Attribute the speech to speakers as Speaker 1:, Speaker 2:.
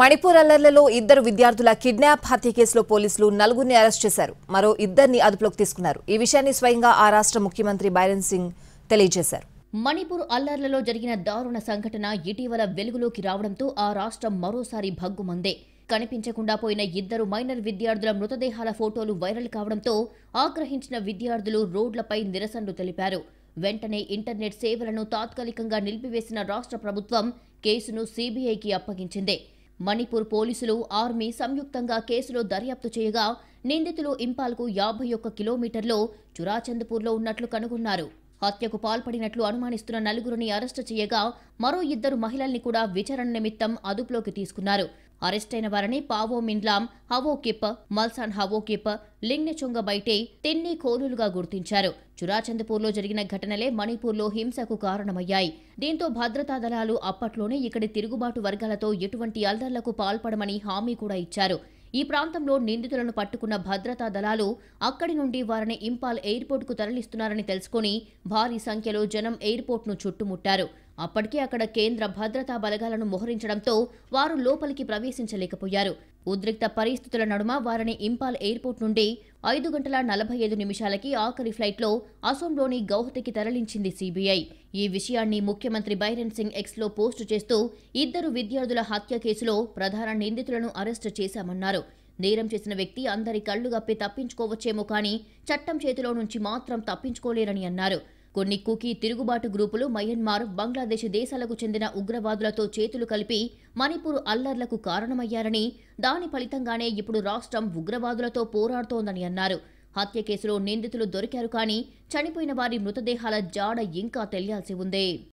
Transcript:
Speaker 1: మణిపూర్ అల్లర్లలో ఇద్దరు విద్యార్థుల కిడ్నాప్ హత్య కేసులో పోలీసులు నలుగురిని అరెస్ట్ చేశారు మరో ఇద్దరిని అదుపులోకి తీసుకున్నారు ఈ విషయాన్ని స్వయంగా ఆ రాష్ట్ర ముఖ్యమంత్రి బైరన్ సింగ్ తెలియజేశారు
Speaker 2: మణిపూర్ అల్లర్లలో జరిగిన దారుణ సంఘటన ఇటీవల వెలుగులోకి రావడంతో ఆ రాష్ట్రం మరోసారి భగ్గుమందే కనిపించకుండా పోయిన ఇద్దరు మైనర్ విద్యార్థుల మృతదేహాల ఫోటోలు వైరల్ కావడంతో ఆగ్రహించిన విద్యార్థులు రోడ్లపై నిరసనలు తెలిపారు వెంటనే ఇంటర్నెట్ సేవలను తాత్కాలికంగా నిలిపివేసిన రాష్ట్ర ప్రభుత్వం కేసును సీబీఐకి అప్పగించింది మణిపూర్ పోలీసులు ఆర్మీ సంయుక్తంగా కేసులో దర్యాప్తు చేయగా నిందితులు ఇంపాల్కు యాభై ఒక్క కిలోమీటర్లో చురాచందపూర్లో ఉన్నట్లు కనుగొన్నారు హత్యకు పాల్పడినట్లు అనుమానిస్తున్న నలుగురిని అరెస్టు చేయగా మరో ఇద్దరు మహిళల్ని కూడా విచారణ నిమిత్తం అదుపులోకి తీసుకున్నారు అరెస్టైన అయిన వారిని పావో మిన్లాం కిప్ మల్సాన్ హవో హవోకిప్ లింగ్నెచొంగ బయటే తిన్ని కోలులుగా గుర్తించారు లో జరిగిన ఘటనలే మణిపూర్లో హింసకు కారణమయ్యాయి దీంతో భద్రతా దళాలు అప్పట్లోనే ఇక్కడి తిరుగుబాటు వర్గాలతో ఎటువంటి అల్దర్లకు పాల్పడమని హామీ కూడా ఇచ్చారు ఈ ప్రాంతంలో నిందితులను పట్టుకున్న భద్రతా దళాలు అక్కడి నుండి వారిని ఇంపాల్ ఎయిర్పోర్టుకు తరలిస్తున్నారని తెలుసుకుని భారీ సంఖ్యలో జనం ఎయిర్పోర్ట్ను చుట్టుముట్టారు అప్పటికే అక్కడ కేంద్ర భద్రతా బలగాలను మోహరించడంతో వారు లోపలికి ప్రవేశించలేకపోయారు ఉద్రిక్త పరిస్థితుల నడుమ వారిని ఇంపాల్ ఎయిర్పోర్ట్ నుండి ఐదు గంటల నలభై ఐదు నిమిషాలకి ఆఖరి ఫ్లైట్లో అసోంలోని గౌహతికి తరలించింది సీబీఐ ఈ విషయాన్ని ముఖ్యమంత్రి బైరెన్ సింగ్ ఎక్స్లో పోస్టు చేస్తూ ఇద్దరు విద్యార్థుల హత్య కేసులో ప్రధాన నిందితులను అరెస్టు చేశామన్నారు నేరం చేసిన వ్యక్తి అందరి కళ్ళు గప్పి తప్పించుకోవచ్చేమో కానీ చట్టం చేతిలో నుంచి మాత్రం తప్పించుకోలేరని అన్నారు కొన్ని కుకీ తిరుగుబాటు గ్రూపులు మయన్మార్ బంగ్లాదేశ్ దేశాలకు చెందిన ఉగ్రవాదులతో చేతులు కలిపి మణిపూర్ అల్లర్లకు కారణమయ్యారని దాని ఫలితంగానే ఇప్పుడు రాష్ట్రం ఉగ్రవాదులతో పోరాడుతోందని అన్నారు హత్య కేసులో నిందితులు దొరికారు కానీ చనిపోయిన వారి మృతదేహాల జాడ ఇంకా తెలియాల్సి ఉంది